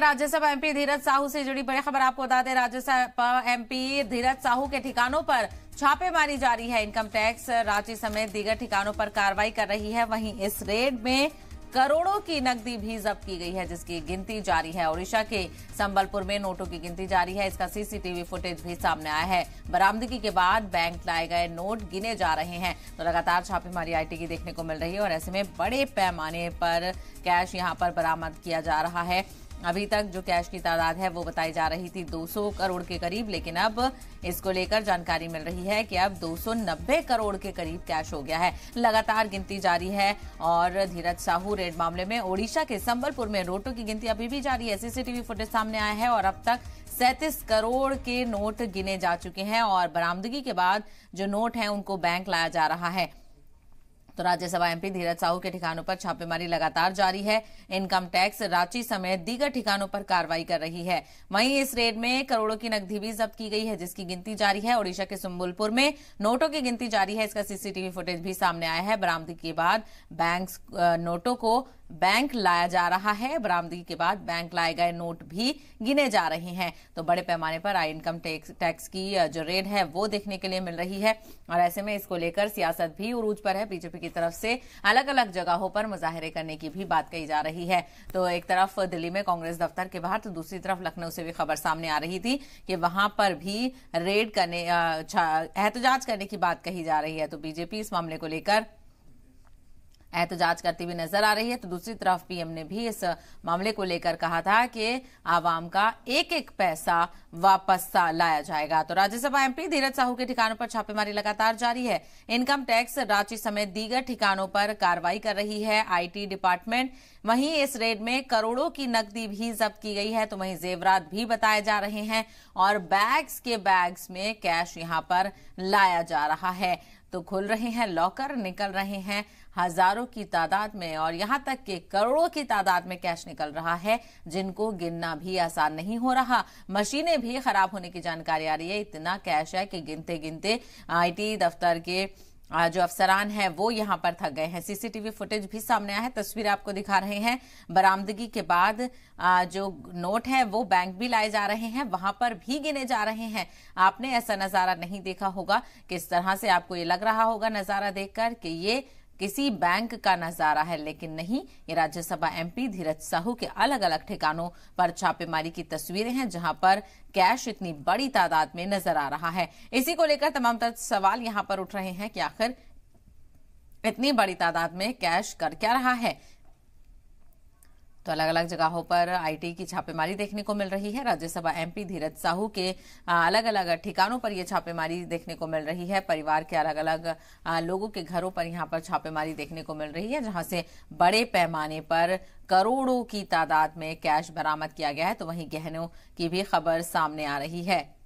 Rajya Sabha MP धीरज साहू से जुड़ी बड़ी खबर आपको बता दें राज्यसभा एमपी धीरज साहू के ठिकानों पर छापेमारी जारी है इनकम टैक्स रांची समेत दीगर ठिकानों पर कार्रवाई कर रही है वहीं इस रेड में करोड़ों की नकदी भी जब्त की गई है जिसकी गिनती जारी है ओडिशा के संबलपुर में नोटों की गिनती जारी है इसका सीसीटीवी फुटेज भी सामने आया है बरामदगी के बाद बैंक लाए गए नोट गिने जा रहे हैं तो लगातार छापेमारी आईटी की देखने को मिल रही है और ऐसे में बड़े पैमाने पर कैश यहाँ पर बरामद किया जा रहा है अभी तक जो कैश की तादाद है वो बताई जा रही थी 200 करोड़ के करीब लेकिन अब इसको लेकर जानकारी मिल रही है कि अब 290 करोड़ के करीब कैश हो गया है लगातार गिनती जारी है और धीरज साहू रेड मामले में ओडिशा के संबलपुर में नोटों की गिनती अभी भी जारी है सीसीटीवी फुटेज सामने आया है और अब तक सैंतीस करोड़ के नोट गिने जा चुके हैं और बरामदगी के बाद जो नोट है उनको बैंक लाया जा रहा है तो राज्यसभा एमपी धीरज साहू के ठिकानों पर छापेमारी लगातार जारी है इनकम टैक्स रांची समेत दीगर ठिकानों पर कार्रवाई कर रही है वहीं इस रेड में करोड़ों की नकदी भी जब्त की गई है जिसकी गिनती जारी है ओडिशा के सुम्बुलपुर में नोटों की गिनती जारी है इसका सीसीटीवी फुटेज भी सामने आया है बरामदगी के बाद बैंक नोटों को बैंक लाया जा रहा है बरामदगी के बाद बैंक लाए गए नोट भी गिने जा रहे हैं तो बड़े पैमाने पर आई इनकम टैक्स टैक्स की जो रेड है वो देखने के लिए मिल रही है और ऐसे में इसको लेकर सियासत भी उरूज पर है बीजेपी की तरफ से अलग अलग जगहों पर मुजाहरे करने की भी बात कही जा रही है तो एक तरफ दिल्ली में कांग्रेस दफ्तर के बाहर तो दूसरी तरफ लखनऊ से भी खबर सामने आ रही थी कि वहां पर भी रेड करने एहतजाज करने की बात कही जा रही है तो बीजेपी इस मामले को लेकर एहतजाज करती हुई नजर आ रही है तो दूसरी तरफ पीएम ने भी इस मामले को लेकर कहा था कि आवाम का एक एक पैसा वापस लाया जाएगा तो राज्यसभा एमपी धीरज साहू के ठिकानों पर छापेमारी लगातार जारी है इनकम टैक्स रांची समेत दीगर ठिकानों पर कार्रवाई कर रही है आईटी डिपार्टमेंट वहीं इस रेड में करोड़ों की नकदी भी जब्त की गई है तो वहीं जेवरात भी बताए जा रहे हैं और बैग्स के बैग्स में कैश यहां पर लाया जा रहा है तो खुल रहे हैं लॉकर निकल रहे हैं हजारों की तादाद में और यहाँ तक कि करोड़ों की तादाद में कैश निकल रहा है जिनको गिनना भी आसान नहीं हो रहा मशीनें भी खराब होने की जानकारी आ रही है इतना कैश है कि गिनते गिनते आईटी दफ्तर के जो अफसरान है वो यहाँ पर थक गए हैं सीसीटीवी फुटेज भी सामने आया है तस्वीर आपको दिखा रहे हैं बरामदगी के बाद जो नोट है वो बैंक भी लाए जा रहे हैं वहां पर भी गिने जा रहे हैं आपने ऐसा नजारा नहीं देखा होगा किस तरह से आपको ये लग रहा होगा नजारा देखकर कि ये किसी बैंक का नजारा है लेकिन नहीं ये राज्यसभा एमपी धीरज साहू के अलग अलग ठिकानों पर छापेमारी की तस्वीरें हैं जहां पर कैश इतनी बड़ी तादाद में नजर आ रहा है इसी को लेकर तमाम सवाल यहां पर उठ रहे हैं कि आखिर इतनी बड़ी तादाद में कैश कर क्या रहा है तो अलग अलग जगहों पर आईटी की छापेमारी देखने को मिल रही है राज्यसभा एमपी धीरज साहू के अलग अलग ठिकानों पर यह छापेमारी देखने को मिल रही है परिवार के अलग अलग लोगों के घरों पर यहाँ पर छापेमारी देखने को मिल रही है जहां से बड़े पैमाने पर करोड़ों की तादाद में कैश बरामद किया गया है तो वहीं गहनों की भी खबर सामने आ रही है